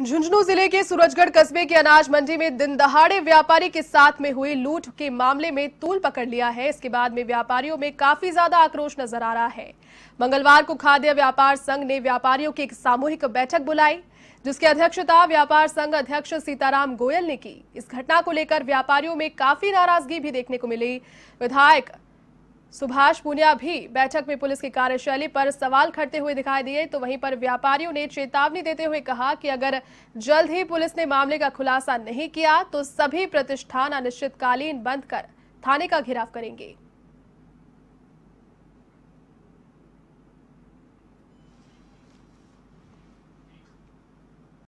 झुंझुनू जिले के सूरजगढ़ कस्बे के अनाज मंडी में दिन दहाड़े व्यापारी के साथ में हुई लूट के मामले में तूल पकड़ लिया है इसके बाद में व्यापारियों में काफी ज्यादा आक्रोश नजर आ रहा है मंगलवार को खाद्य व्यापार संघ ने व्यापारियों की एक सामूहिक बैठक बुलाई जिसकी अध्यक्षता व्यापार संघ अध्यक्ष सीताराम गोयल ने की इस घटना को लेकर व्यापारियों में काफी नाराजगी भी देखने को मिली विधायक सुभाष पुनिया भी बैठक में पुलिस की कार्यशैली पर सवाल खड़ते हुए दिखाई दिए तो वहीं पर व्यापारियों ने चेतावनी देते हुए कहा कि अगर जल्द ही पुलिस ने मामले का खुलासा नहीं किया तो सभी प्रतिष्ठान अनिश्चितकालीन बंद कर थाने का घेराव करेंगे